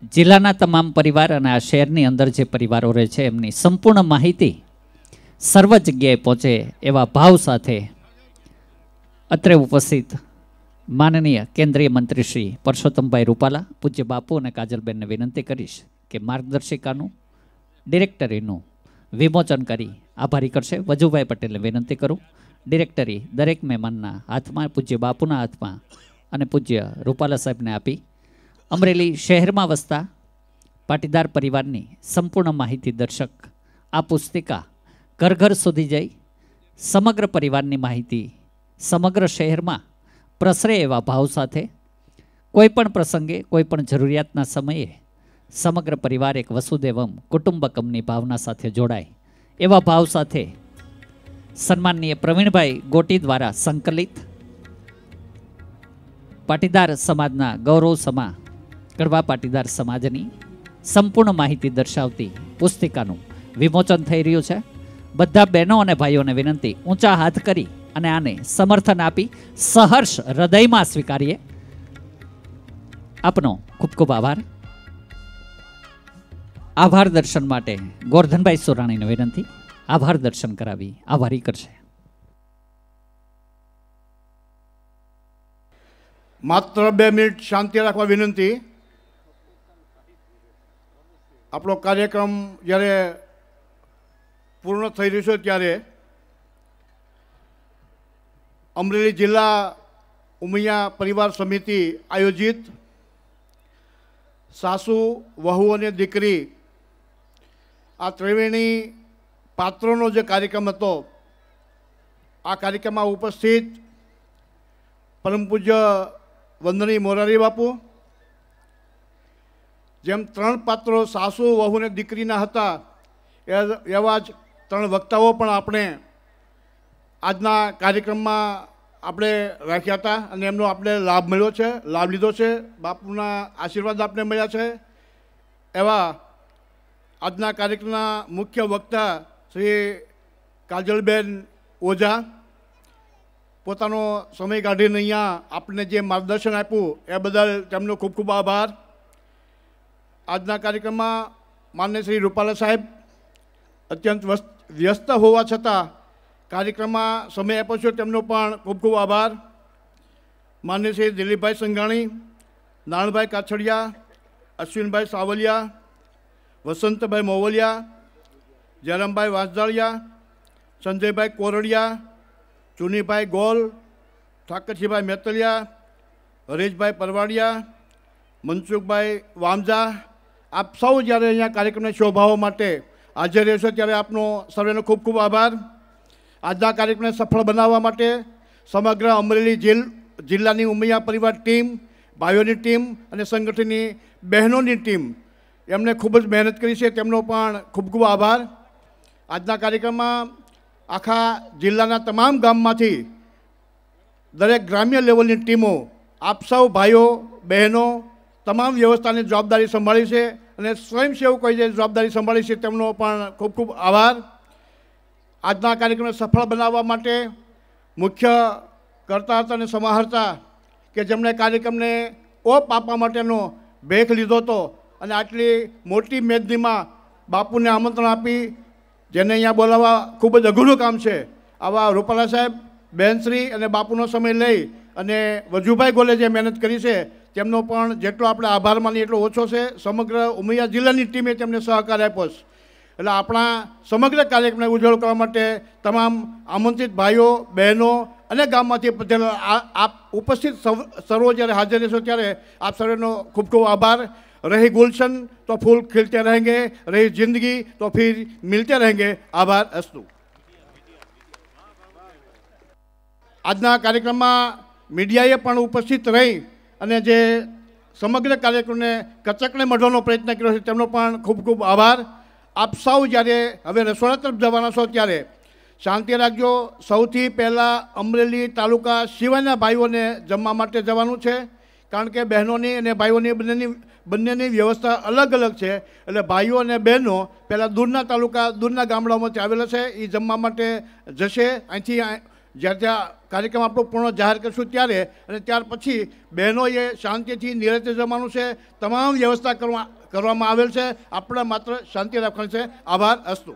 જિલ્લાના તમામ પરિવાર અને આ શહેરની અંદર જે પરિવારો રહે છે એમની સંપૂર્ણ માહિતી સર્વ જગ્યાએ પહોંચે એવા ભાવ સાથે અત્રે ઉપસ્થિત માનનીય કેન્દ્રીય મંત્રી શ્રી પરસોત્તમભાઈ રૂપાલા પૂજ્ય બાપુ અને કાજલબેનને વિનંતી કરીશ કે માર્ગદર્શિકાનું ડિરેક્ટરીનું વિમોચન કરી આભારી કરશે વજુભાઈ પટેલને વિનંતી કરું ડિરેક્ટરી દરેક મહેમાનના હાથમાં પૂજ્ય બાપુના હાથમાં અને પૂજ્ય રૂપાલા સાહેબને આપી અમરેલી શહેરમાં વસતા પાટીદાર પરિવારની સંપૂર્ણ માહિતી દર્શક આ પુસ્તિકા ઘર ઘર સુધી જઈ સમગ્ર પરિવારની માહિતી સમગ્ર શહેરમાં પ્રસરે એવા ભાવ સાથે કોઈપણ પ્રસંગે કોઈપણ જરૂરિયાતના સમયે સમગ્ર પરિવાર એક વસુદેવમ કુટુંબકમની ભાવના સાથે જોડાય એવા ભાવ સાથે સન્માનનીય પ્રવીણભાઈ ગોટી દ્વારા સંકલિત પાટીદાર સમાજના ગૌરવ સમા કડવા પાટીદાર સમાજની સંપૂર્ણ માહિતી દર્શાવતી પુસ્તિકાનું વિમોચન થઈ રહ્યું છે બધા બહેનો અને ભાઈઓને વિનંતી ઊંચા હાથ કરી અને આને સમર્થન આપી સહર્ષ હૃદયમાં સ્વીકારીએ આપનો ખૂબ ખૂબ આભાર આભાર દર્શન માટે ગોરધનભાઈ સોરાણીને વિનંતી આભાર દર્શન કરાવી આભારી કરશે માત્ર બે મિનિટ શાંતિ રાખવા વિનંતી આપણો કાર્યક્રમ જ્યારે પૂર્ણ થઈ રહ્યો છે ત્યારે અમરેલી જિલ્લા ઉમિયા પરિવાર સમિતિ આયોજિત સાસુ વહુ અને દીકરી આ ત્રિવેણી પાત્રોનો જે કાર્યક્રમ હતો આ કાર્યક્રમમાં ઉપસ્થિત પરમપૂજ્ય વંદની મોરારી બાપુ જેમ ત્રણ પાત્રો સાસુ વહુને દીકરીના હતા એવા જ ત્રણ વક્તાઓ પણ આપણે આજના કાર્યક્રમમાં આપણે રાખ્યા હતા અને એમનો આપણે લાભ મળ્યો છે લાભ લીધો છે બાપુના આશીર્વાદ આપણે મળ્યા છે એવા આજના કાર્યક્રમના મુખ્ય વક્તા શ્રી કાજલબેન ઓઝા પોતાનો સમય કાઢીને અહીંયા આપને જે માર્ગદર્શન આપ્યું એ બદલ તેમનો ખૂબ ખૂબ આભાર આજના કાર્યક્રમમાં માન્ય શ્રી રૂપાલા સાહેબ અત્યંત વ્યસ્ત હોવા છતાં કાર્યક્રમમાં સમય આપ્યો છે તેમનો પણ ખૂબ ખૂબ આભાર માન્ય શ્રી દિલીપભાઈ સંઘાણી નાણભાઈ કાછડિયા અશ્વિનભાઈ સાવલિયા વસંતભાઈ મોવલિયા જયરામભાઈ વાંસદાળિયા સંજયભાઈ કોરડિયા ચુનીભાઈ ગોલ ઠાકરજીભાઈ મેતલિયા હરેશભાઈ પરવાડિયા મનસુખભાઈ વામજા આપ સૌ જ્યારે અહીંયા કાર્યક્રમને શોભાવવા માટે હાજર રહેશો ત્યારે આપનો સર્વેનો ખૂબ ખૂબ આભાર આજના કાર્યક્રમને સફળ બનાવવા માટે સમગ્ર અમરેલી જિલ જિલ્લાની ઉમૈયા પરિવાર ટીમ ભાઈઓની ટીમ અને સંગઠનની બહેનોની ટીમ એમણે ખૂબ જ મહેનત કરી છે તેમનો પણ ખૂબ ખૂબ આભાર આજના કાર્યક્રમમાં આખા જિલ્લાના તમામ ગામમાંથી દરેક ગ્રામ્ય લેવલની ટીમો આપ સૌ ભાઈઓ બહેનો તમામ વ્યવસ્થાની જવાબદારી સંભાળી છે અને સ્વયંસેવકોએ જે જવાબદારી સંભાળી છે તેમનો પણ ખૂબ ખૂબ આભાર આજના કાર્યક્રમને સફળ બનાવવા માટે મુખ્ય કરતા અને સમાહર્તા કે જેમણે કાર્યક્રમને ઓપ આપવા માટેનો ભેખ લીધો હતો અને આટલી મોટી મેદનીમાં બાપુને આમંત્રણ આપી જેને અહીંયા બોલાવવા ખૂબ જ અઘરું કામ છે આવા રૂપાલા સાહેબ બહેનશ્રી અને બાપુનો સમય લઈ અને વજુભાઈ ગોલે જે મહેનત કરી છે તેમનો પણ જેટલો આપણે આભાર માનીએ એટલો ઓછો છે સમગ્ર ઉમૈયા જિલ્લાની ટીમે તેમને સહકાર આપ્યો છે એટલે આપણા સમગ્ર કાર્યક્રમને ઉજવળ કરવા માટે તમામ આમંત્રિત ભાઈઓ બહેનો અને ગામમાંથી આપ ઉપસ્થિત સર્વો જ્યારે હાજર રહેશો ત્યારે આપ સર્વેનો ખૂબ ખૂબ આભાર રહી ગુલશન તો ફૂલ ખીલતે રહેંગે રહી જિંદગી તો ફિર મિલતે રહેંગે આભાર અસ્તુ આજના કાર્યક્રમમાં મીડિયાએ પણ ઉપસ્થિત રહી અને જે સમગ્ર કાર્યક્રમને કચકને મઢવાનો પ્રયત્ન કર્યો છે તેમનો પણ ખૂબ ખૂબ આભાર આપ સૌ જ્યારે હવે રસોડા તરફ જવાના છો ત્યારે શાંતિ રાખજો સૌથી પહેલાં અમરેલી તાલુકા સિવાયના ભાઈઓને જમવા માટે જવાનું છે કારણ કે બહેનોની અને ભાઈઓની બંનેની બંનેની વ્યવસ્થા અલગ અલગ છે એટલે ભાઈઓ અને બહેનો પહેલાં દૂરના તાલુકા દૂરના ગામડાઓમાંથી આવેલા છે એ જમવા માટે જશે અહીંથી જ્યારે ત્યાં કાર્યક્રમ આપણો પૂર્ણ જાહેર કરશું ત્યારે અને ત્યાર પછી બહેનોએ શાંતિથી નિરતે જવાનું છે તમામ વ્યવસ્થા કરવા કરવામાં આવેલ છે આપણે માત્ર શાંતિ રાખવાની છે આભાર અસ્તુ